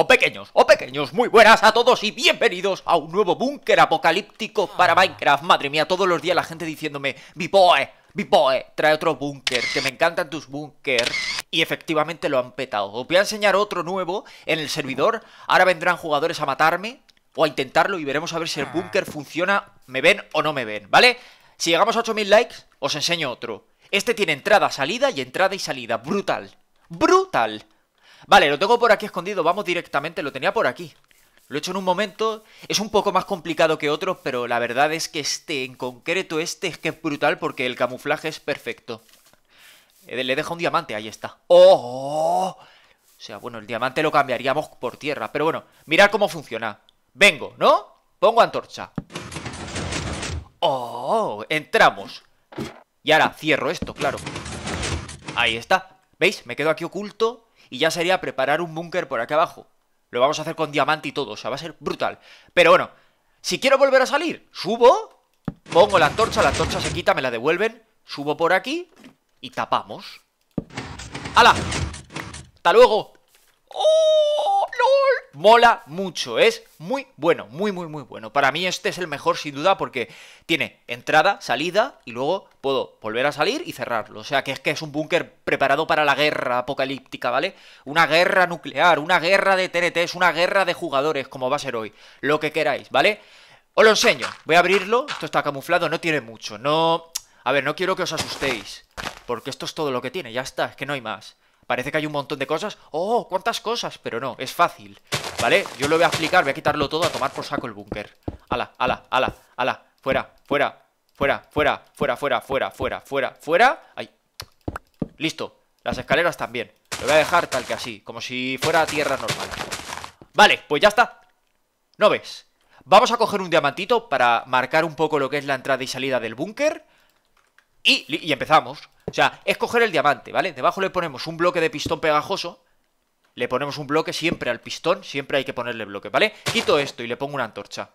o pequeños, o pequeños, muy buenas a todos y bienvenidos a un nuevo búnker apocalíptico para Minecraft. Madre mía, todos los días la gente diciéndome, Bipoe, Bipoe, trae otro búnker, que me encantan tus búnkers Y efectivamente lo han petado. Os voy a enseñar otro nuevo en el servidor. Ahora vendrán jugadores a matarme o a intentarlo y veremos a ver si el búnker funciona, me ven o no me ven, ¿vale? Si llegamos a 8000 likes, os enseño otro. Este tiene entrada, salida y entrada y salida. Brutal. Brutal. Vale, lo tengo por aquí escondido, vamos directamente, lo tenía por aquí. Lo he hecho en un momento, es un poco más complicado que otros, pero la verdad es que este, en concreto este, es que es brutal porque el camuflaje es perfecto. Eh, le deja un diamante, ahí está. ¡Oh! O sea, bueno, el diamante lo cambiaríamos por tierra, pero bueno, mirad cómo funciona. Vengo, ¿no? Pongo antorcha. ¡Oh! Entramos. Y ahora cierro esto, claro. Ahí está. ¿Veis? Me quedo aquí oculto y ya sería preparar un búnker por aquí abajo. Lo vamos a hacer con diamante y todo, o sea, va a ser brutal. Pero bueno, si quiero volver a salir, subo, pongo la antorcha, la torcha se quita, me la devuelven, subo por aquí y tapamos. ¡Hala! ¡Hasta luego! ¡Oh! Mola mucho, es muy bueno, muy, muy, muy bueno. Para mí este es el mejor sin duda porque tiene entrada, salida y luego puedo volver a salir y cerrarlo. O sea que es que es un búnker preparado para la guerra apocalíptica, ¿vale? Una guerra nuclear, una guerra de es una guerra de jugadores, como va a ser hoy. Lo que queráis, ¿vale? Os lo enseño. Voy a abrirlo. Esto está camuflado, no tiene mucho. No... A ver, no quiero que os asustéis. Porque esto es todo lo que tiene, ya está, es que no hay más. Parece que hay un montón de cosas. ¡Oh, cuántas cosas! Pero no, es fácil. ¿Vale? Yo lo voy a explicar, voy a quitarlo todo a tomar por saco el búnker. ¡Hala, hala, hala! ¡Fuera, fuera, fuera, fuera, fuera, fuera, fuera, fuera, fuera, fuera! ¡Ay! Listo. Las escaleras también. Lo voy a dejar tal que así, como si fuera tierra normal. Vale, pues ya está. ¿No ves? Vamos a coger un diamantito para marcar un poco lo que es la entrada y salida del búnker y, empezamos. O sea, es coger el diamante, ¿vale? Debajo le ponemos un bloque de pistón pegajoso. Le ponemos un bloque siempre al pistón, siempre hay que ponerle bloque, ¿vale? Quito esto y le pongo una antorcha.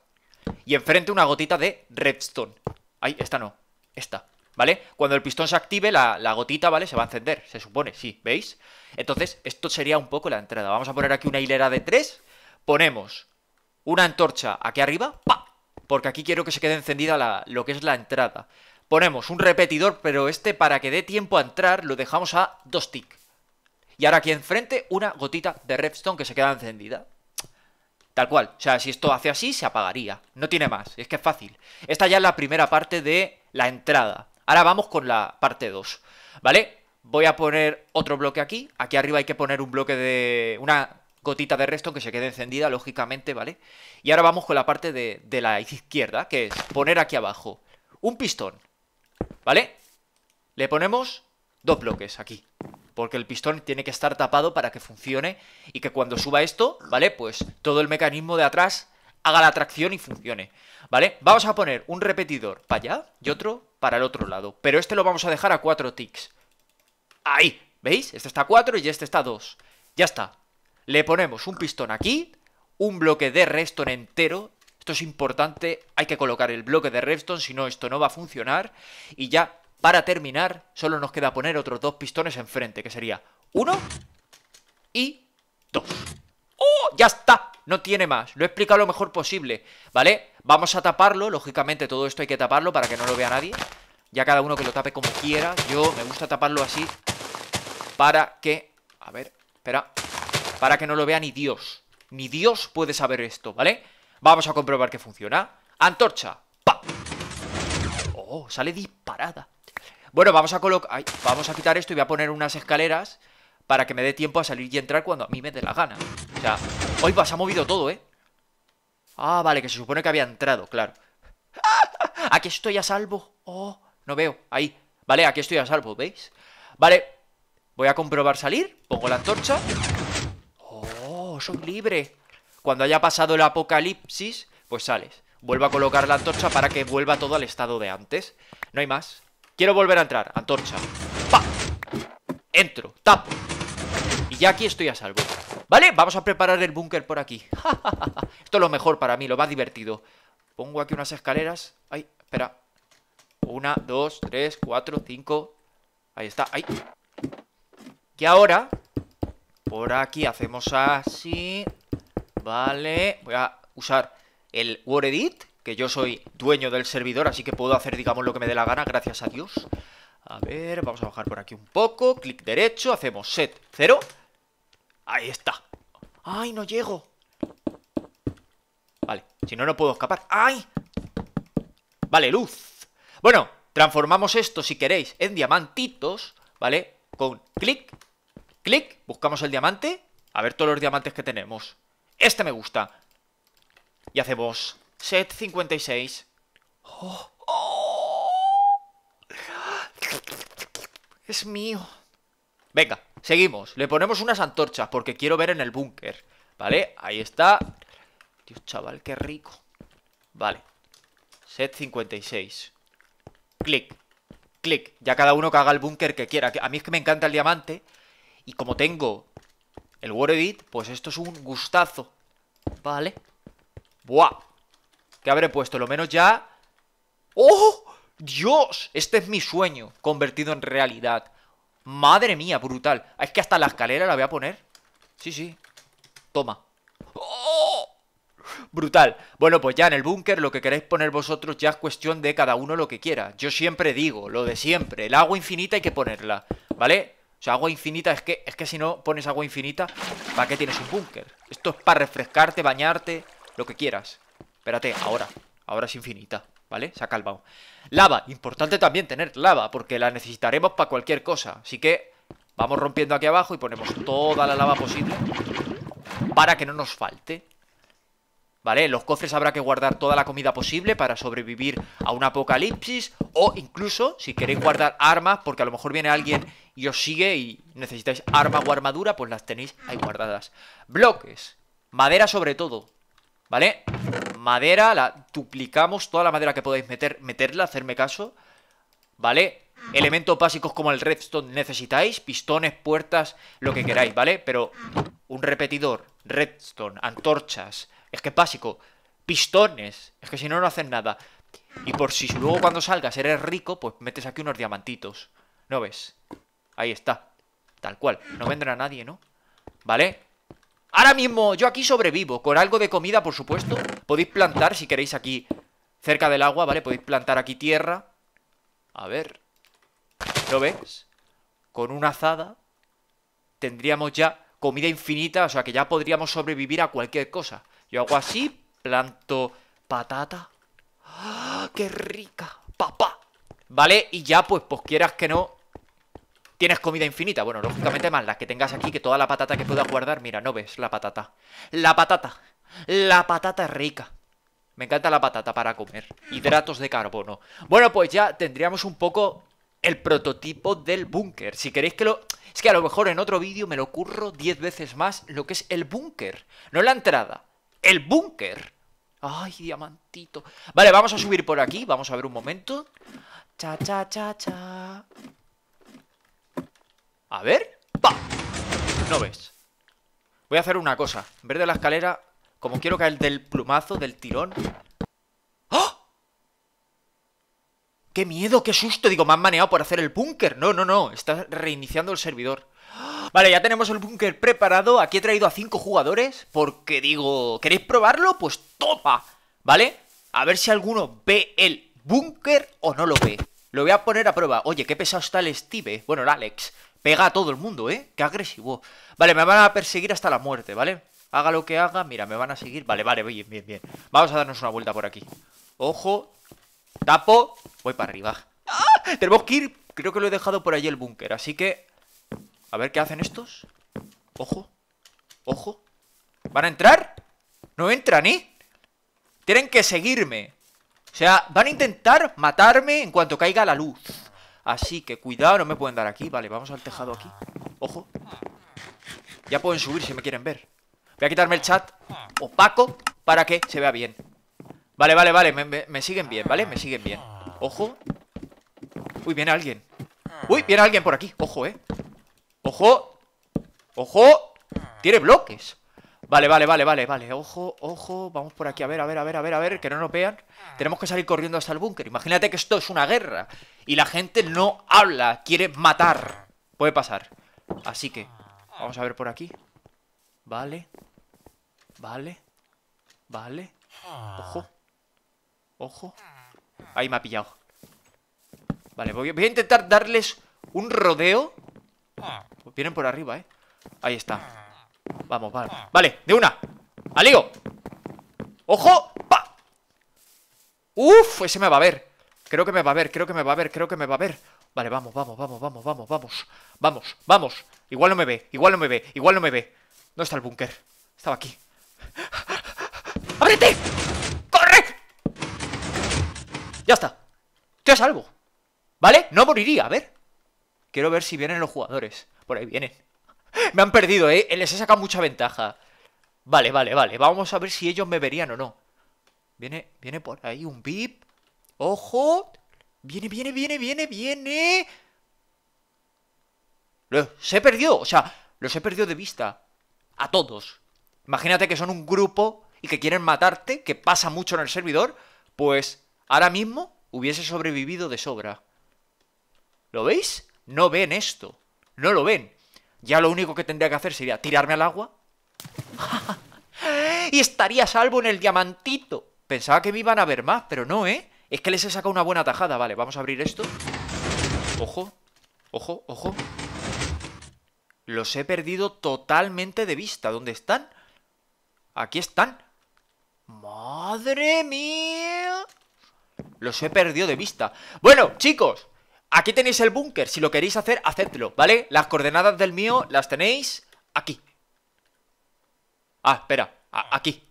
Y enfrente una gotita de redstone. Ahí, esta no, esta, ¿vale? Cuando el pistón se active, la, gotita, ¿vale? Se va a encender, se supone, sí, ¿veis? Entonces, esto sería un poco la entrada. Vamos a poner aquí una hilera de tres. Ponemos una antorcha aquí arriba, ¡pa! Porque aquí quiero que se quede encendida la, lo que es la entrada ponemos un repetidor, pero este para que dé tiempo a entrar lo dejamos a dos tick. Y ahora aquí enfrente una gotita de redstone que se queda encendida. Tal cual. O sea, si esto hace así, se apagaría. No tiene más. Es que es fácil. Esta ya es la primera parte de la entrada. Ahora vamos con la parte 2. ¿Vale? Voy a poner otro bloque aquí. Aquí arriba hay que poner un bloque de... Una gotita de redstone que se quede encendida, lógicamente, ¿vale? Y ahora vamos con la parte de, de la izquierda, que es poner aquí abajo un pistón. ¿Vale? Le ponemos dos bloques aquí. Porque el pistón tiene que estar tapado para que funcione y que cuando suba esto, ¿vale? Pues todo el mecanismo de atrás haga la tracción y funcione, ¿vale? Vamos a poner un repetidor para allá y otro para el otro lado, pero este lo vamos a dejar a cuatro ticks. ¡Ahí! ¿Veis? Este está a 4 y este está a 2. Ya está. Le ponemos un pistón aquí, un bloque de redstone entero esto es importante, hay que colocar el bloque de redstone, si no esto no va a funcionar. Y ya, para terminar, solo nos queda poner otros dos pistones enfrente, que sería uno y dos. ¡Oh! ¡Ya está! No tiene más, lo he explicado lo mejor posible, ¿vale? Vamos a taparlo, lógicamente todo esto hay que taparlo para que no lo vea nadie. Ya cada uno que lo tape como quiera, yo me gusta taparlo así para que... A ver, espera. Para que no lo vea ni Dios. Ni Dios puede saber esto, ¿vale? Vamos a comprobar que funciona. Antorcha. ¡Pam! Oh, sale disparada. Bueno, vamos a colocar... Vamos a quitar esto y voy a poner unas escaleras para que me dé tiempo a salir y entrar cuando a mí me dé la gana. O sea, hoy se ha movido todo, ¿eh? Ah, vale, que se supone que había entrado, claro. Aquí estoy a salvo. Oh, no veo. Ahí. Vale, aquí estoy a salvo, ¿veis? Vale. Voy a comprobar salir. Pongo la antorcha. Oh, soy libre. Cuando haya pasado el apocalipsis, pues sales. Vuelvo a colocar la antorcha para que vuelva todo al estado de antes. No hay más. Quiero volver a entrar. Antorcha. ¡Pa! Entro. Tapo. Y ya aquí estoy a salvo. ¿Vale? Vamos a preparar el búnker por aquí. Esto es lo mejor para mí, lo más divertido. Pongo aquí unas escaleras. Ay, espera. Una, dos, tres, cuatro, cinco. Ahí está. Ay. Y ahora, por aquí hacemos así. Vale, voy a usar el WordEdit, que yo soy dueño del servidor, así que puedo hacer, digamos, lo que me dé la gana, gracias a Dios. A ver, vamos a bajar por aquí un poco, clic derecho, hacemos set 0. Ahí está. ¡Ay, no llego! Vale, si no, no puedo escapar. ¡Ay! Vale, luz. Bueno, transformamos esto, si queréis, en diamantitos, ¿vale? Con clic, clic, buscamos el diamante. A ver todos los diamantes que tenemos. Este me gusta. Y hacemos set 56. Es mío. Venga, seguimos. Le ponemos unas antorchas porque quiero ver en el búnker. ¿Vale? Ahí está. Dios, chaval, qué rico. Vale. Set 56. Clic. Clic. Ya cada uno que haga el búnker que quiera. A mí es que me encanta el diamante. Y como tengo el wordedit, pues esto es un gustazo. Vale. Buah. ¿Qué habré puesto? Lo menos ya... ¡Oh! ¡Dios! Este es mi sueño convertido en realidad. Madre mía, brutal. Es que hasta la escalera la voy a poner. Sí, sí. Toma. ¡Oh! Brutal. Bueno, pues ya en el búnker lo que queráis poner vosotros ya es cuestión de cada uno lo que quiera. Yo siempre digo, lo de siempre. El agua infinita hay que ponerla, ¿vale? sea, agua infinita es que, es que si no pones agua infinita, ¿para qué tienes un búnker? Esto es para refrescarte, bañarte, lo que quieras. Espérate, ahora. Ahora es infinita, ¿vale? Se ha calmado. Lava, importante también tener lava, porque la necesitaremos para cualquier cosa. Así que vamos rompiendo aquí abajo y ponemos toda la lava posible para que no nos falte. ¿vale? En los cofres habrá que guardar toda la comida posible para sobrevivir a un apocalipsis o incluso si queréis guardar armas porque a lo mejor viene alguien y os sigue y necesitáis arma o armadura, pues las tenéis ahí guardadas. Bloques, madera sobre todo, ¿vale? Madera, la duplicamos, toda la madera que podáis meter, meterla, hacerme caso, ¿vale? Elementos básicos como el redstone necesitáis, pistones, puertas, lo que queráis, ¿vale? Pero un repetidor, redstone, antorchas, es que es básico. Pistones. Es que si no, no hacen nada. Y por si luego cuando salgas eres rico, pues metes aquí unos diamantitos. ¿No ves? Ahí está. Tal cual. No vendrá nadie, ¿no? ¿Vale? Ahora mismo yo aquí sobrevivo. Con algo de comida, por supuesto. Podéis plantar, si queréis, aquí cerca del agua, ¿vale? Podéis plantar aquí tierra. A ver. ¿Lo ves? Con una azada tendríamos ya comida infinita. O sea, que ya podríamos sobrevivir a cualquier cosa. Yo hago así, planto patata. ¡Ah, ¡Qué rica! ¡Papá! ¿Vale? Y ya, pues, pues quieras que no, tienes comida infinita. Bueno, lógicamente más las que tengas aquí, que toda la patata que puedas guardar. Mira, no ves la patata. La patata. La patata es rica. Me encanta la patata para comer. Hidratos de carbono. Bueno, pues ya tendríamos un poco el prototipo del búnker. Si queréis que lo... Es que a lo mejor en otro vídeo me lo curro 10 veces más lo que es el búnker. No la entrada, el búnker. Ay, diamantito. Vale, vamos a subir por aquí. Vamos a ver un momento. Cha, cha, cha, cha. A ver. ¡Pa! No ves. Voy a hacer una cosa. En de la escalera, como quiero caer del plumazo, del tirón... ¡Oh! ¡Qué miedo, qué susto! Digo, me han maneado por hacer el búnker. No, no, no. Está reiniciando el servidor. Vale, ya tenemos el búnker preparado. Aquí he traído a cinco jugadores porque digo, ¿queréis probarlo? Pues topa. ¿vale? A ver si alguno ve el búnker o no lo ve. Lo voy a poner a prueba. Oye, qué pesado está el Steve. ¿eh? Bueno, el Alex. Pega a todo el mundo, ¿eh? Qué agresivo. Vale, me van a perseguir hasta la muerte, ¿vale? Haga lo que haga. Mira, me van a seguir. Vale, vale, bien, bien, bien. Vamos a darnos una vuelta por aquí. Ojo. Tapo. Voy para arriba. ¡Ah! Tenemos que ir... Creo que lo he dejado por allí el búnker, así que a ver qué hacen estos. Ojo. Ojo. ¿Van a entrar? No entran, ¿eh? Tienen que seguirme. O sea, van a intentar matarme en cuanto caiga la luz. Así que cuidado, no me pueden dar aquí. Vale, vamos al tejado aquí. Ojo. Ya pueden subir si me quieren ver. Voy a quitarme el chat opaco para que se vea bien. Vale, vale, vale. Me, me siguen bien, ¿vale? Me siguen bien. Ojo. Uy, viene alguien. Uy, viene alguien por aquí. Ojo, ¿eh? ¡Ojo! ¡Ojo! Tiene bloques Vale, vale, vale, vale, vale Ojo, ojo Vamos por aquí A ver, a ver, a ver, a ver, a ver Que no nos vean Tenemos que salir corriendo hasta el búnker Imagínate que esto es una guerra Y la gente no habla Quiere matar Puede pasar Así que Vamos a ver por aquí Vale Vale Vale Ojo Ojo Ahí me ha pillado Vale, voy, voy a intentar darles un rodeo Vienen por arriba, ¿eh? Ahí está. Vamos, vale. Vale, de una. ¡Al lío! ¡Ojo! ¡Pa! ¡Uf! Ese me va a ver. Creo que me va a ver, creo que me va a ver, creo que me va a ver. Vale, vamos, vamos, vamos, vamos, vamos, vamos. Vamos, vamos. Igual no me ve, igual no me ve, igual no me ve. No está el búnker? Estaba aquí. ¡Ábrete! ¡Corre! Ya está. te a salvo. ¿Vale? No moriría, a ver. Quiero ver si vienen los jugadores. Por ahí vienen. me han perdido, ¿eh? Les he sacado mucha ventaja. Vale, vale, vale. Vamos a ver si ellos me verían o no. Viene, viene por ahí un VIP. ¡Ojo! Viene, viene, viene, viene, viene. Los he perdido, o sea, los he perdido de vista. A todos. Imagínate que son un grupo y que quieren matarte, que pasa mucho en el servidor. Pues ahora mismo hubiese sobrevivido de sobra. ¿Lo veis? no ven esto, no lo ven. Ya lo único que tendría que hacer sería tirarme al agua y estaría salvo en el diamantito. Pensaba que me iban a ver más, pero no, ¿eh? Es que les he sacado una buena tajada. Vale, vamos a abrir esto. Ojo, ojo, ojo. Los he perdido totalmente de vista. ¿Dónde están? Aquí están. ¡Madre mía! Los he perdido de vista. Bueno, chicos, Aquí tenéis el búnker, si lo queréis hacer, hacedlo, ¿vale? Las coordenadas del mío las tenéis aquí Ah, espera, aquí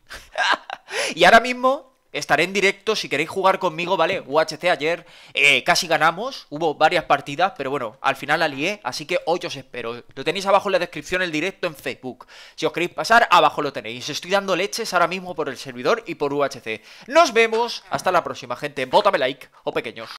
Y ahora mismo estaré en directo si queréis jugar conmigo, ¿vale? UHC ayer eh, casi ganamos, hubo varias partidas, pero bueno, al final la lié, así que hoy os espero. Lo tenéis abajo en la descripción el directo en Facebook. Si os queréis pasar, abajo lo tenéis. Estoy dando leches ahora mismo por el servidor y por UHC. Nos vemos, hasta la próxima, gente. Bótame like o oh, pequeños.